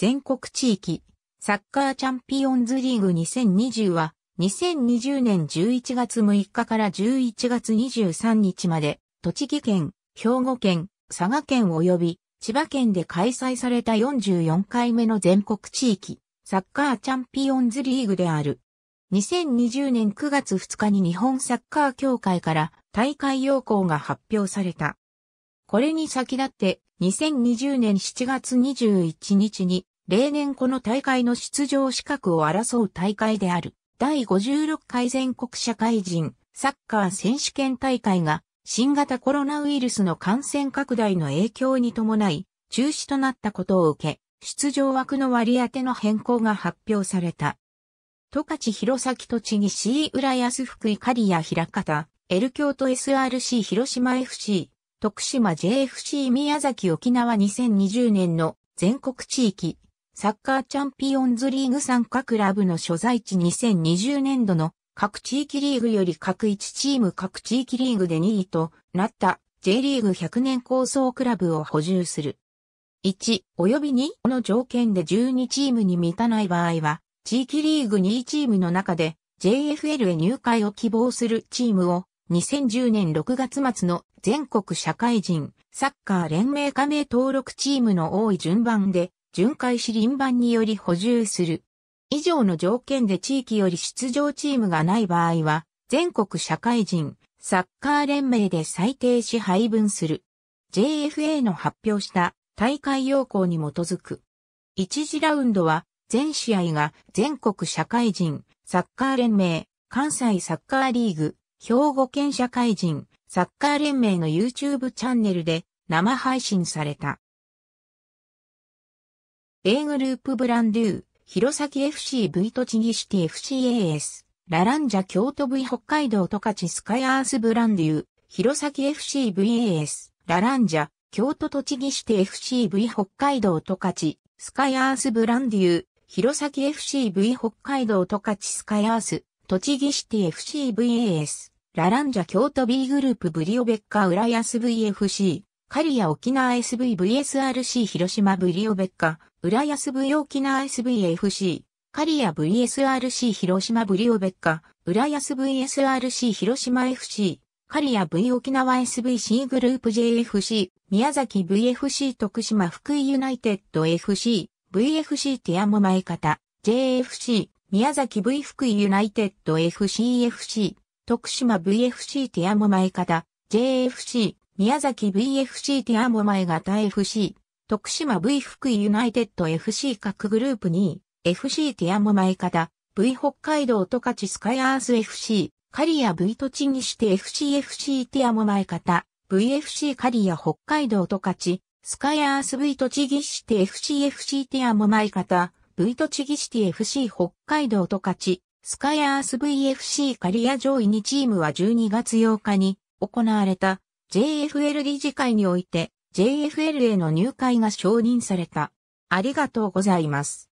全国地域、サッカーチャンピオンズリーグ2020は、2020年11月6日から11月23日まで、栃木県、兵庫県、佐賀県及び千葉県で開催された44回目の全国地域、サッカーチャンピオンズリーグである。2020年9月2日に日本サッカー協会から大会要項が発表された。これに先立って2020年7月21日に例年この大会の出場資格を争う大会である、第56回全国社会人サッカー選手権大会が、新型コロナウイルスの感染拡大の影響に伴い、中止となったことを受け、出場枠の割り当ての変更が発表された。十勝弘前栃木 C 浦安福井刈谷平方、L 京都 SRC 広島 FC、徳島 JFC 宮崎沖縄2020年の全国地域サッカーチャンピオンズリーグ参加クラブの所在地2020年度の各地域リーグより各1チーム各地域リーグで2位となった J リーグ100年構想クラブを補充する。1、及び2の条件で12チームに満たない場合は、地域リーグ2位チームの中で JFL へ入会を希望するチームを2010年6月末の全国社会人サッカー連盟加盟登録チームの多い順番で巡回し輪番により補充する。以上の条件で地域より出場チームがない場合は、全国社会人、サッカー連盟で最低し配分する。JFA の発表した大会要項に基づく。1次ラウンドは、全試合が全国社会人、サッカー連盟、関西サッカーリーグ、兵庫県社会人、サッカー連盟の YouTube チャンネルで生配信された。A グループブランデュー、弘前 FCV 栃木シティ FCAS、ラランジャ京都 V 北海道十勝スカイアースブランデュー、弘前 FCVAS、ラランジャ、京都栃木市定 FCV 北海道十勝、スカイアースブランデュー、弘前 FCV 北海道十勝スカイアース、栃木市定 FCVAS、ラランジャ京都 B グループブリオベッカ浦安 VFC、カリア沖縄 SVVSRC 広島ブリオベッカ、浦安 V 沖縄 SVFC、カリア VSRC 広島ブリオベッカ、浦安 VSRC 広島 FC、カリア V 沖縄 SVC グループ JFC、宮崎 VFC 徳島福井ユナイテッド FC、VFC ティアモ前方、JFC、宮崎 V 福井ユナイテッド FCFC、徳島 VFC ティアモ前方、JFC、宮崎 v f c ティアモ前型 FC、徳島 V 福井ユナイテッド FC 各グループ2位、FC ティアモ前型、V 北海道トカチスカイアース FC、カリア V 栃木市て FCFC ティアモ前型、VFC カリア北海道トカチ、スカイアース V 栃木市て FCFC ティアモ前型、V 栃木市て FC 北海道トカチ、スカイアース VFC カリア上位2チームは12月8日に行われた JFL 理事会において JFL への入会が承認された。ありがとうございます。